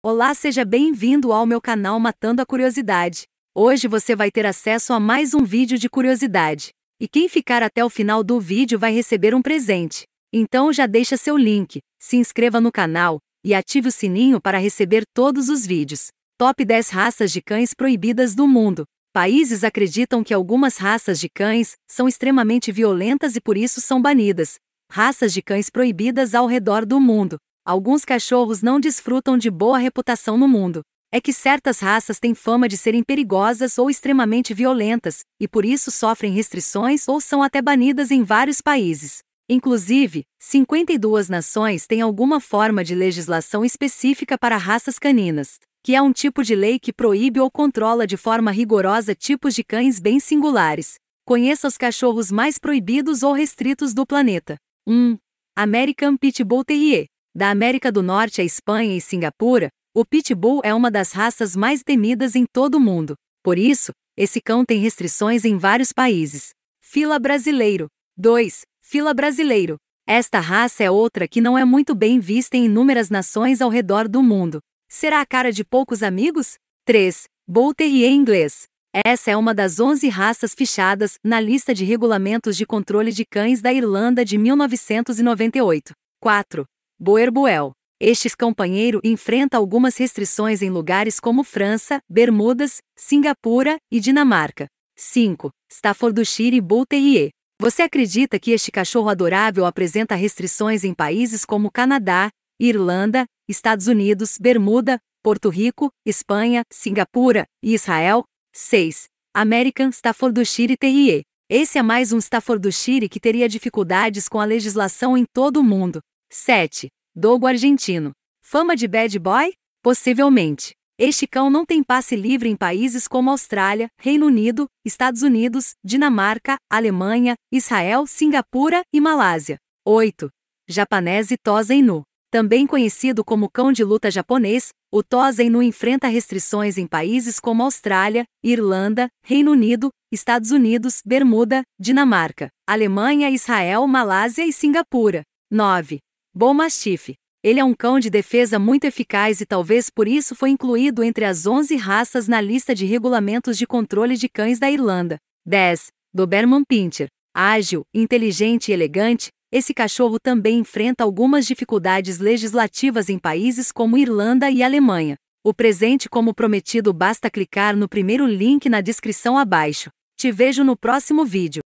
Olá, seja bem-vindo ao meu canal Matando a Curiosidade. Hoje você vai ter acesso a mais um vídeo de curiosidade. E quem ficar até o final do vídeo vai receber um presente. Então já deixa seu link, se inscreva no canal e ative o sininho para receber todos os vídeos. Top 10 raças de cães proibidas do mundo. Países acreditam que algumas raças de cães são extremamente violentas e por isso são banidas. Raças de cães proibidas ao redor do mundo alguns cachorros não desfrutam de boa reputação no mundo. É que certas raças têm fama de serem perigosas ou extremamente violentas, e por isso sofrem restrições ou são até banidas em vários países. Inclusive, 52 nações têm alguma forma de legislação específica para raças caninas, que é um tipo de lei que proíbe ou controla de forma rigorosa tipos de cães bem singulares. Conheça os cachorros mais proibidos ou restritos do planeta. 1. American Pitbull Terrier. Da América do Norte à Espanha e Singapura, o Pitbull é uma das raças mais temidas em todo o mundo. Por isso, esse cão tem restrições em vários países. Fila brasileiro. 2. Fila brasileiro. Esta raça é outra que não é muito bem vista em inúmeras nações ao redor do mundo. Será a cara de poucos amigos? 3. Bull Terrier inglês. Essa é uma das 11 raças fichadas na lista de regulamentos de controle de cães da Irlanda de 1998. 4. Boerboel. Este companheiro enfrenta algumas restrições em lugares como França, Bermudas, Singapura e Dinamarca. 5. Staffordshire Bull Terrier. Você acredita que este cachorro adorável apresenta restrições em países como Canadá, Irlanda, Estados Unidos, Bermuda, Porto Rico, Espanha, Singapura e Israel? 6. American Staffordshire Terrier. Esse é mais um Staffordshire que teria dificuldades com a legislação em todo o mundo. 7. Dogo argentino. Fama de bad boy? Possivelmente. Este cão não tem passe livre em países como Austrália, Reino Unido, Estados Unidos, Dinamarca, Alemanha, Israel, Singapura e Malásia. 8. Japanese Tozen Também conhecido como cão de luta japonês, o Tozen enfrenta restrições em países como Austrália, Irlanda, Reino Unido, Estados Unidos, Bermuda, Dinamarca, Alemanha, Israel, Malásia e Singapura. 9. Bom Mastiff. Ele é um cão de defesa muito eficaz e talvez por isso foi incluído entre as 11 raças na lista de regulamentos de controle de cães da Irlanda. 10. Doberman Pinscher. Ágil, inteligente e elegante, esse cachorro também enfrenta algumas dificuldades legislativas em países como Irlanda e Alemanha. O presente como prometido basta clicar no primeiro link na descrição abaixo. Te vejo no próximo vídeo.